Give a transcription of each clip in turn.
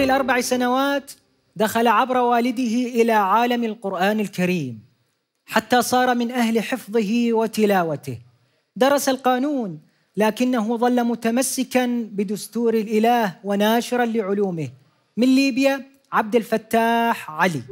عمر الأربع سنوات دخل عبر والده إلى عالم القرآن الكريم حتى صار من أهل حفظه وتلاوته درس القانون لكنه ظل متمسكا بدستور الإله وناشرا لعلومه من ليبيا عبد الفتاح علي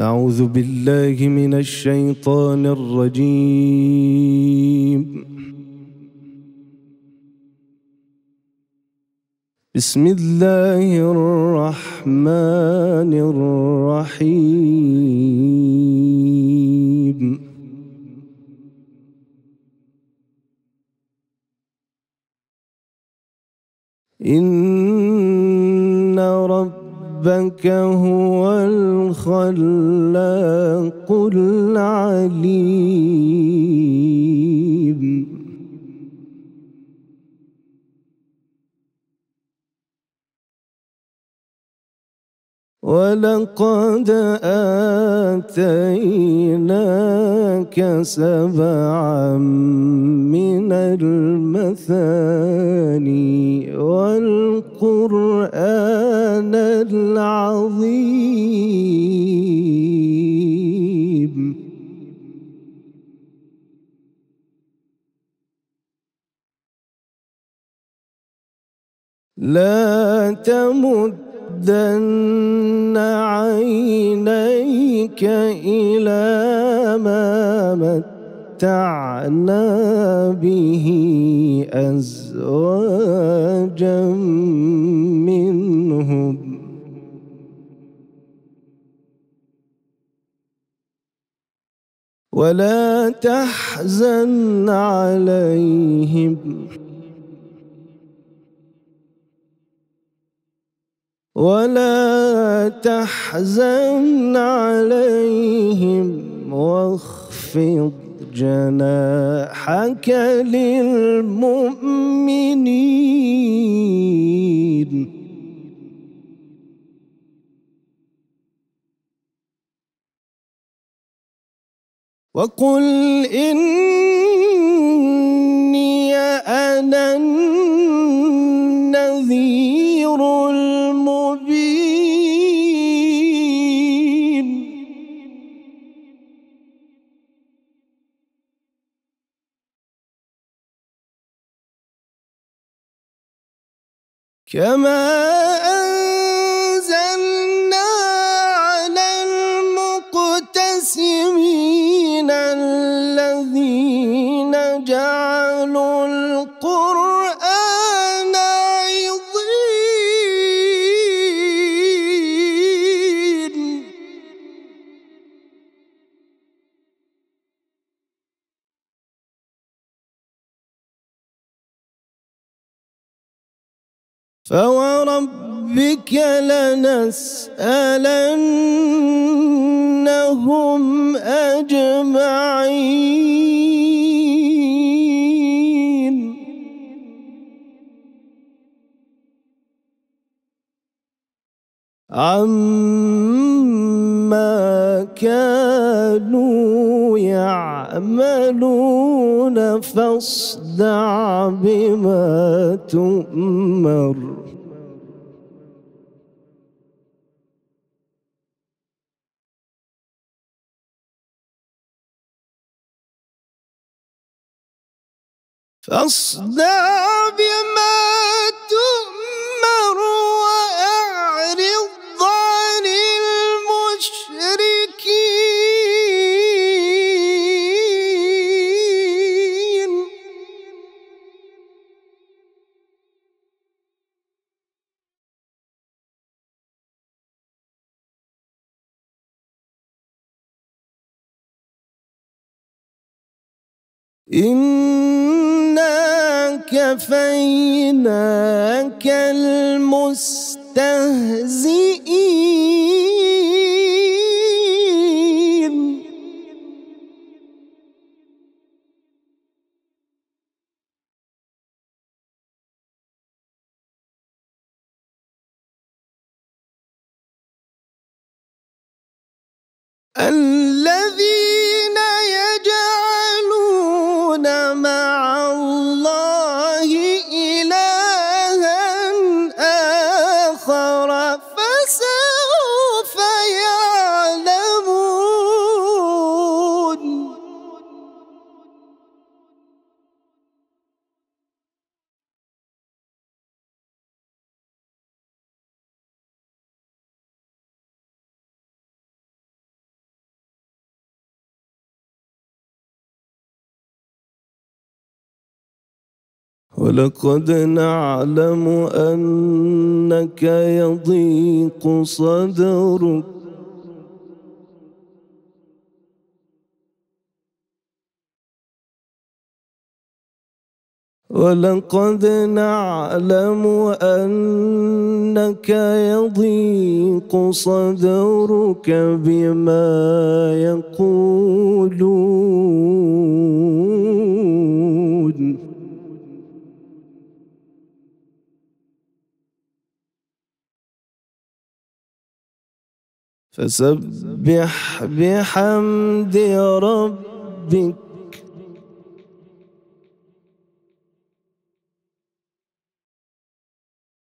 أعوذ بالله من الشيطان الرجيم بسم الله الرحمن الرحيم إن ربك هو الخلاق العليم ولقد آتيناك سبعا من المثاني والقرآن العظيم لا تمت مدن عينيك إلى ما متعنا به أزواجا منهم ولا تحزن عليهم ولا تحزن عليهم واخفض جناحك للمؤمنين وقل إن كما فوربك لنسألنهم أجمعين عما كانوا يعملون فاصدع بما تؤمر فاصدع بما تؤمر إنا كفيناك المستهزئين الذي ولقد نعلم انك يضيق صدرك ولقد نعلم انك يضيق صدرك بما يقولون فسبح بحمد ربك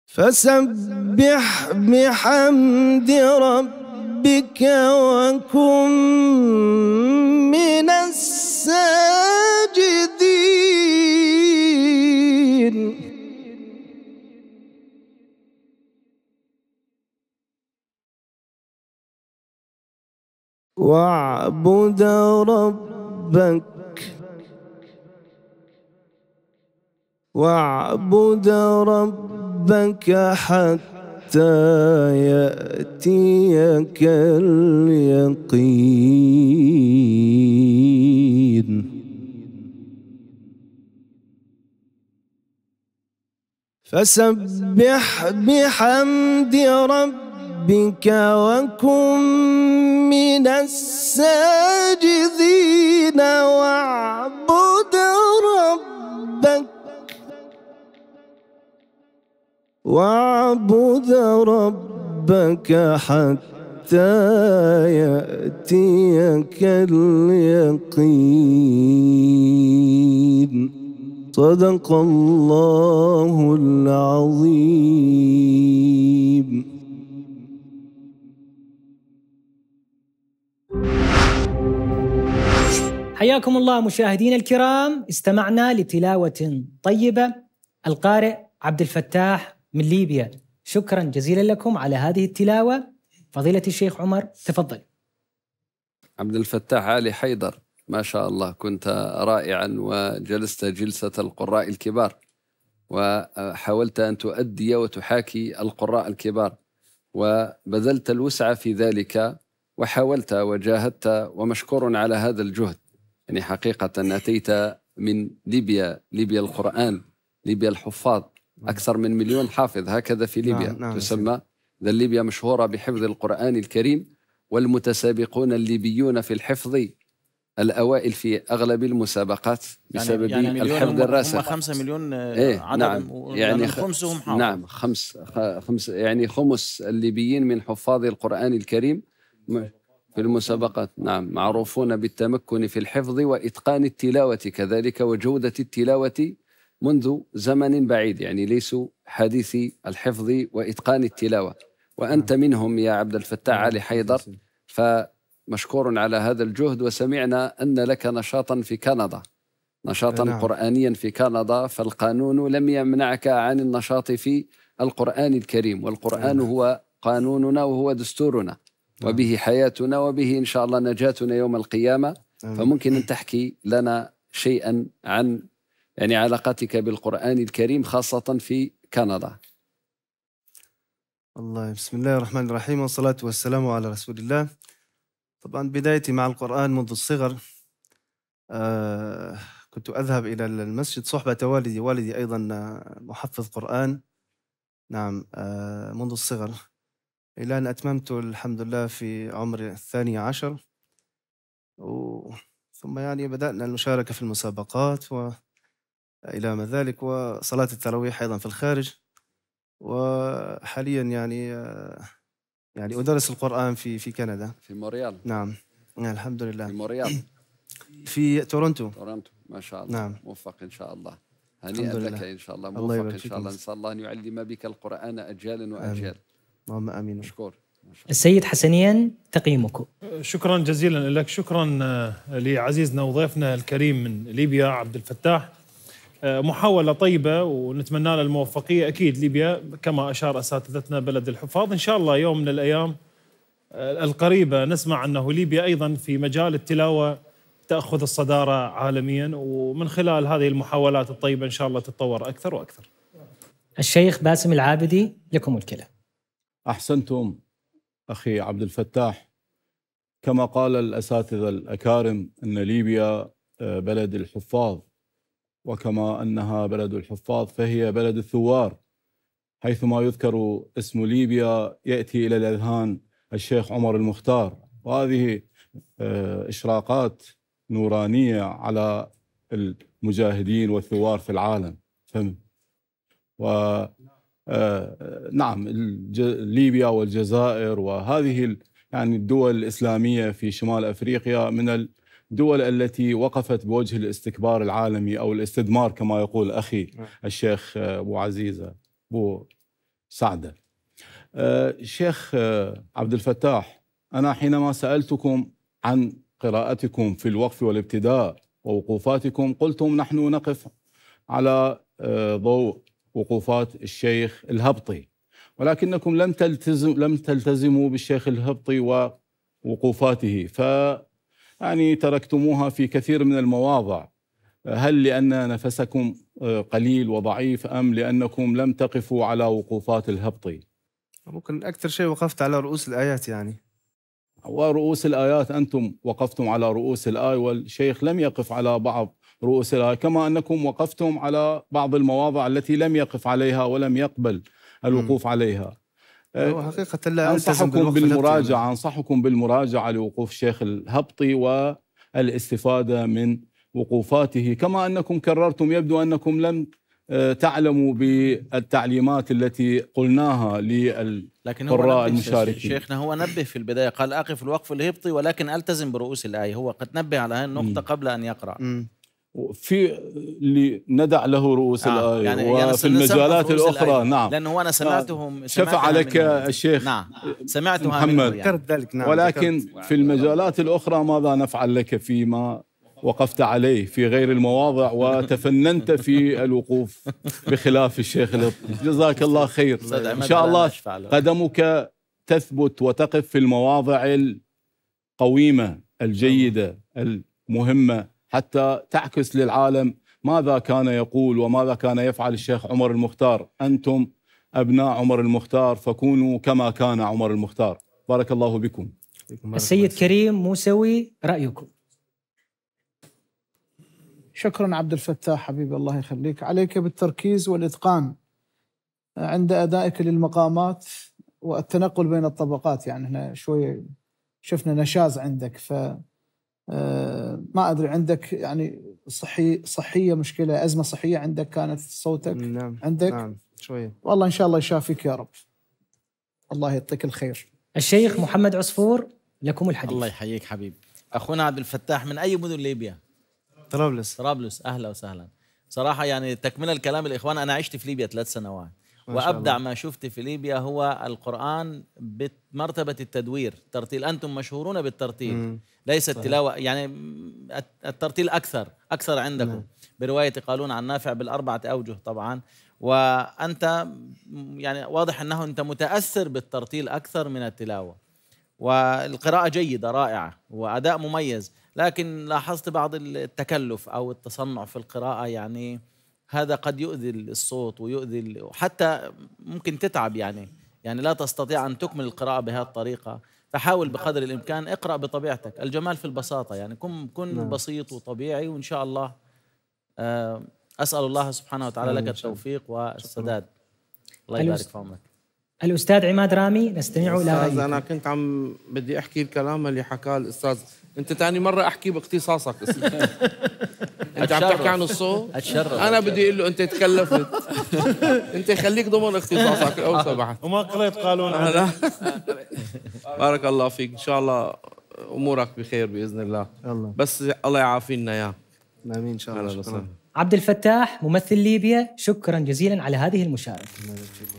فسبح بحمد ربك وكن من الساجدين واعبد ربك واعبد ربك حتى يأتيك اليقين فسبح بحمد ربك ربك وكن من الساجدين واعبد ربك واعبد ربك حتى يأتيك اليقين صدق الله العظيم حياكم الله مشاهدينا الكرام استمعنا لتلاوة طيبة القارئ عبد الفتاح من ليبيا شكرا جزيلا لكم على هذه التلاوة فضيلة الشيخ عمر تفضل عبد الفتاح علي حيدر ما شاء الله كنت رائعا وجلست جلسة القراء الكبار وحاولت أن تؤدي وتحاكي القراء الكبار وبذلت الوسع في ذلك وحاولت وجاهدت ومشكور على هذا الجهد يعني حقيقة أتيت من ليبيا ليبيا القرآن ليبيا الحفاظ نعم. أكثر من مليون حافظ هكذا في ليبيا نعم نعم تسمى ذا ليبيا مشهورة بحفظ القرآن الكريم والمتسابقون الليبيون في الحفظ الأوائل في أغلب المسابقات يعني- بسبب يعني آه، إيه، نعم. يعني الحفظ الراسخ هم 5 مليون إيه عدد نعم يعني خمسهم حافظ نعم خمس خمس يعني خمس الليبيين من حفاظ القرآن الكريم في المسابقات نعم معروفون بالتمكن في الحفظ وإتقان التلاوة كذلك وجودة التلاوة منذ زمن بعيد يعني ليسوا حديثي الحفظ وإتقان التلاوة وأنت نعم. منهم يا عبد الفتاح نعم، علي حيدر نعم. فمشكور على هذا الجهد وسمعنا أن لك نشاطا في كندا نشاطا نعم. قرآنيا في كندا فالقانون لم يمنعك عن النشاط في القرآن الكريم والقرآن نعم. هو قانوننا وهو دستورنا نعم. وبه حياتنا وبه إن شاء الله نجاتنا يوم القيامة فممكن أن تحكي لنا شيئا عن يعني علاقتك بالقرآن الكريم خاصة في كندا الله بسم الله الرحمن الرحيم والصلاة والسلام على رسول الله طبعا بدايتي مع القرآن منذ الصغر آه كنت أذهب إلى المسجد صحبة والدي والدي أيضا محفظ قرآن نعم آه منذ الصغر إلى أن أتممته الحمد لله في عمر الثاني عشر و... ثم يعني بدأنا المشاركة في المسابقات وإلى ما ذلك وصلاة التراويح أيضا في الخارج وحاليا يعني يعني أدرس القرآن في في كندا في موريال نعم, نعم، الحمد لله في موريال في تورونتو تورونتو ما شاء الله نعم موفق إن شاء الله هنيئا لك إن شاء الله موفق الله إن شاء الله نسأل الله أن يعلم بك القرآن أجيالا وأجيال اللهم امين مشكور السيد حسنيا تقييمكم شكرا جزيلا لك شكرا آه، لعزيزنا وضيفنا الكريم من ليبيا عبد الفتاح آه، محاولة طيبة ونتمنى له الموفقية أكيد ليبيا كما أشار أساتذتنا بلد الحفاظ إن شاء الله يوم من الأيام آه، القريبة نسمع أنه ليبيا أيضا في مجال التلاوة تأخذ الصدارة عالميا ومن خلال هذه المحاولات الطيبة إن شاء الله تتطور أكثر وأكثر الشيخ باسم العابدي لكم الكلام احسنتم اخي عبد الفتاح كما قال الاساتذه الاكارم ان ليبيا آه، بلد الحفاظ وكما انها بلد الحفاظ فهي بلد الثوار حيثما يذكر اسم ليبيا ياتي الى الاذهان الشيخ عمر المختار وهذه آه، اشراقات نورانيه على المجاهدين والثوار في العالم فهم و نعم ليبيا والجزائر وهذه يعني الدول الإسلامية في شمال أفريقيا من الدول التي وقفت بوجه الاستكبار العالمي أو الاستدمار كما يقول أخي نعم. الشيخ أبو عزيزة أبو سعدة آه، شيخ آه، عبد الفتاح أنا حينما سألتكم عن قراءتكم في الوقف والابتداء ووقوفاتكم قلتم نحن نقف على آه، ضوء وقوفات الشيخ الهبطي ولكنكم لم تلتزم لم تلتزموا بالشيخ الهبطي ووقوفاته ف يعني تركتموها في كثير من المواضع هل لان نفسكم قليل وضعيف ام لانكم لم تقفوا على وقوفات الهبطي؟ ممكن اكثر شيء وقفت على رؤوس الايات يعني ورؤوس الايات انتم وقفتم على رؤوس الاي والشيخ لم يقف على بعض رؤوسها كما أنكم وقفتم على بعض المواضع التي لم يقف عليها ولم يقبل الوقوف م. عليها حقيقة أه، لا أنصحكم بالمراجعة أنصحكم بالمراجعة لوقوف الشيخ الهبطي والاستفادة من وقوفاته كما أنكم كررتم يبدو أنكم لم أه، تعلموا بالتعليمات التي قلناها للقراء المشاركين شيخنا هو نبه في البداية قال أقف الوقف الهبطي ولكن ألتزم برؤوس الآية هو قد نبه على هذه النقطة قبل أن يقرأ م. في اللي ندع له رؤوس آه الآية يعني وفي يعني المجالات الأخرى الآية. نعم لأنه أنا نعم. سمعتهم شفع لك الشيخ نعم سمعتها محمد يعني. ذلك نعم ولكن في المجالات الأخرى ماذا نفعل لك فيما وقفت عليه في غير المواضع وتفننت في الوقوف بخلاف الشيخ جزاك الله خير إن شاء الله قدمك تثبت وتقف في المواضع القويمة الجيدة المهمة حتى تعكس للعالم ماذا كان يقول وماذا كان يفعل الشيخ عمر المختار أنتم أبناء عمر المختار فكونوا كما كان عمر المختار بارك الله بكم السيد كريم موسوي رأيكم شكرا عبد الفتاح حبيبي الله يخليك عليك بالتركيز والإتقان عند أدائك للمقامات والتنقل بين الطبقات يعني هنا شوية شفنا نشاز عندك ف آه، ما ادري عندك يعني صحي صحيه مشكله ازمه صحيه عندك كانت صوتك نعم عندك نعم شويه والله ان شاء الله يشافيك يا رب الله يعطيك الخير الشيخ محمد عصفور لكم الحديث الله يحييك حبيب اخونا عبد الفتاح من اي مدن ليبيا طرابلس طرابلس اهلا وسهلا صراحه يعني تكمله الكلام الاخوان انا عشت في ليبيا ثلاث سنوات وابدع ما شفت في ليبيا هو القران بمرتبه التدوير ترتيل انتم مشهورون بالترتيل ليس صحيح. التلاوة يعني الترتيل أكثر أكثر عندكم نعم. برواية قالون عن نافع بالأربعة أوجه طبعا وأنت يعني واضح أنه أنت متأثر بالترتيل أكثر من التلاوة والقراءة جيدة رائعة وأداء مميز لكن لاحظت بعض التكلف أو التصنع في القراءة يعني هذا قد يؤذي الصوت ويؤذي حتى ممكن تتعب يعني يعني لا تستطيع أن تكمل القراءة بهذه الطريقة فحاول نعم. بقدر الامكان اقرا بطبيعتك الجمال في البساطه يعني كن كن نعم. بسيط وطبيعي وان شاء الله آه، اسال الله سبحانه وتعالى نعم، لك التوفيق والسداد الله يبارك في عمرك الاستاذ عماد رامي نستمع الى استاذ انا كنت عم بدي احكي الكلام اللي حكاه الاستاذ انت ثاني مره احكي باختصاصك انت عم تحكي عن الصوت اتشرف انا بدي اقول له انت تكلفت انت خليك ضمن اختصاصك او آه. سمحت وما قريت قانون بارك الله فيك ان شاء الله امورك بخير باذن الله الله بس الله يعافينا يا امين ان شاء الله شكرا. عبد الفتاح ممثل ليبيا شكرا جزيلا على هذه المشاركه